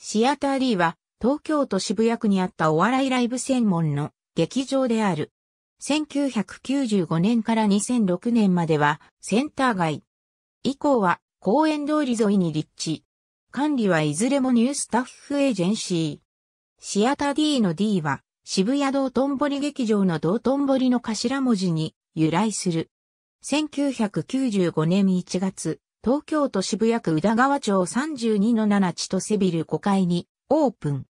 シアターリーは東京都渋谷区にあったお笑いライブ専門の劇場である。1995年から2006年まではセンター街。以降は公園通り沿いに立地。管理はいずれもニュースタッフエージェンシー。シアター D の D は渋谷道頓堀劇場の道頓堀の頭文字に由来する。1995年1月、東京都渋谷区宇田川町32の7とセビル5階にオープン。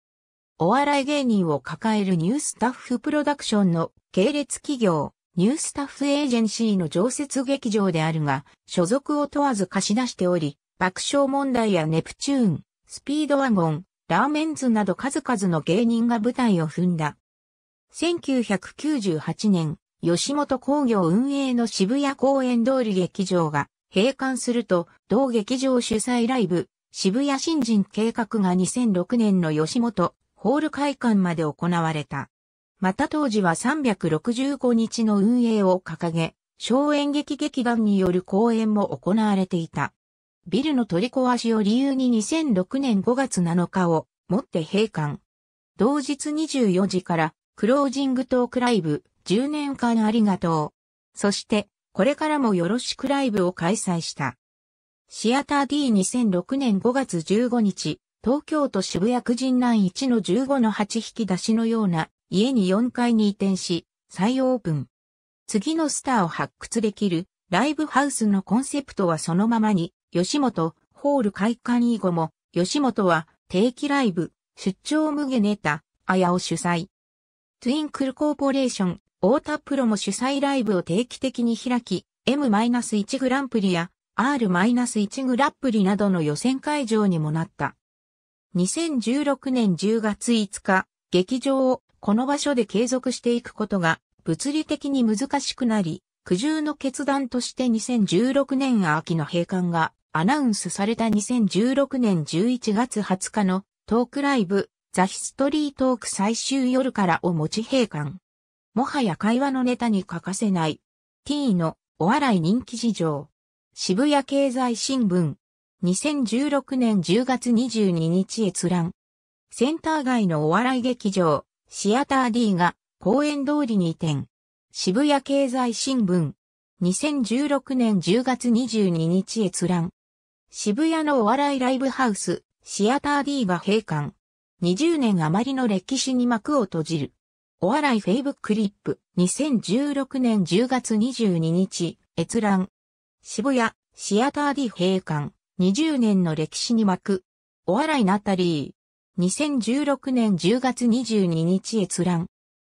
お笑い芸人を抱えるニュースタッフプロダクションの系列企業、ニュースタッフエージェンシーの常設劇場であるが、所属を問わず貸し出しており、爆笑問題やネプチューン、スピードワゴン、ラーメンズなど数々の芸人が舞台を踏んだ。1998年、吉本工業運営の渋谷公園通り劇場が閉館すると、同劇場主催ライブ、渋谷新人計画が2006年の吉本、ホール会館まで行われた。また当時は365日の運営を掲げ、小演劇劇団による公演も行われていた。ビルの取り壊しを理由に2006年5月7日をもって閉館。同日24時からクロージングトークライブ10年間ありがとう。そしてこれからもよろしくライブを開催した。シアター D2006 年5月15日、東京都渋谷区人南1の15の8引き出しのような家に4階に移転し、再オープン。次のスターを発掘できるライブハウスのコンセプトはそのままに、吉本ホール開館以後も、吉本は定期ライブ、出張無下ネタ、あやを主催。トゥインクルコーポレーション、太田プロも主催ライブを定期的に開き、M-1 グランプリや R-1 グラップリなどの予選会場にもなった。2016年10月5日、劇場をこの場所で継続していくことが物理的に難しくなり、苦渋の決断として2016年秋の閉館がアナウンスされた2016年11月20日のトークライブザ・ヒストリートーク最終夜からを持ち閉館。もはや会話のネタに欠かせない。T のお笑い人気事情。渋谷経済新聞。2016年10月22日閲覧。センター街のお笑い劇場、シアター D が公園通りに移転。渋谷経済新聞。2016年10月22日閲覧。渋谷のお笑いライブハウス、シアター D が閉館。20年余りの歴史に幕を閉じる。お笑いフェイブクリップ、2016年10月22日、閲覧。渋谷、シアター D 閉館、20年の歴史に巻く。お笑いナタリー。2016年10月22日閲覧。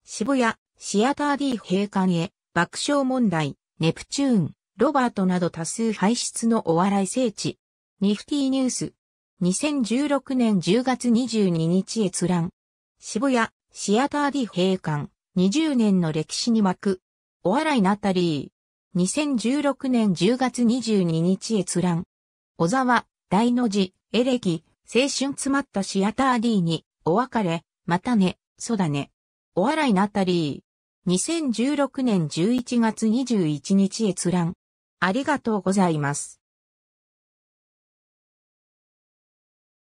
渋谷シアターディ閉館2 0年の歴史に巻くお笑いナタリー2 0 1 6年1 0月2 2日閲覧渋谷シアターディ閉館へ、爆笑問題、ネプチューン、ロバートなど多数輩出のお笑い聖地。ニフティニュース。2016年10月22日閲覧。渋谷、シアターディ閉館、20年の歴史に巻く、お笑いナタリー、2016年10月22日閲覧、小沢、大の字、エレキ、青春詰まったシアターディに、お別れ、またね、そうだね。お笑いナタリー。2016年11月21日閲覧。ありがとうございます。